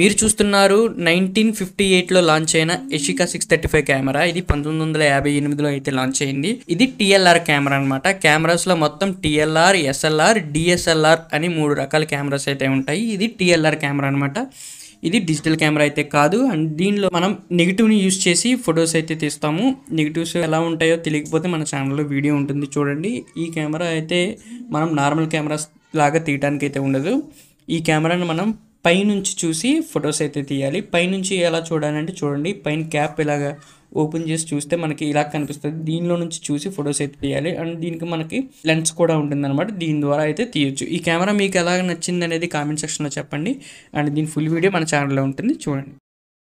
మీరు చూస్తున్నారు nineteen fifty ఎయిట్లో లాంచ్ అయిన Yashica six thirty five camera ఇది పంతొమ్మిది వందల యాభై ఎనిమిదిలో అయితే లాంచ్ అయింది ఇది టీఎల్ఆర్ కెమెరా అనమాట కెమెరాస్లో మొత్తం టీఎల్ఆర్ ఎస్ఎల్ఆర్ డిఎస్ఎల్ఆర్ అని మూడు రకాల కెమెరాస్ అయితే ఉంటాయి ఇది టీఎల్ఆర్ కెమెరా అనమాట ఇది డిజిటల్ కెమెరా అయితే కాదు అండ్ దీనిలో మనం నెగిటివ్ని యూస్ చేసి ఫొటోస్ అయితే తీస్తాము నెగిటివ్స్ ఎలా ఉంటాయో తెలియకపోతే మన ఛానల్లో వీడియో ఉంటుంది చూడండి ఈ కెమెరా అయితే మనం నార్మల్ కెమెరాస్ లాగా తీయడానికి అయితే ఉండదు ఈ కెమెరాను మనం పైనుంచి చూసి ఫొటోస్ అయితే తీయాలి పైనుంచి ఎలా చూడాలంటే చూడండి పైన క్యాప్ ఇలాగా ఓపెన్ చేసి చూస్తే మనకి ఇలా కనిపిస్తుంది దీనిలో నుంచి చూసి ఫొటోస్ అయితే తీయాలి అండ్ దీనికి మనకి లెన్స్ కూడా ఉంటుందన్నమాట దీని ద్వారా అయితే తీయొచ్చు ఈ కెమెరా మీకు ఎలా నచ్చింది అనేది కామెంట్ సెక్షన్లో చెప్పండి అండ్ దీని ఫుల్ వీడియో మన ఛానల్లో ఉంటుంది చూడండి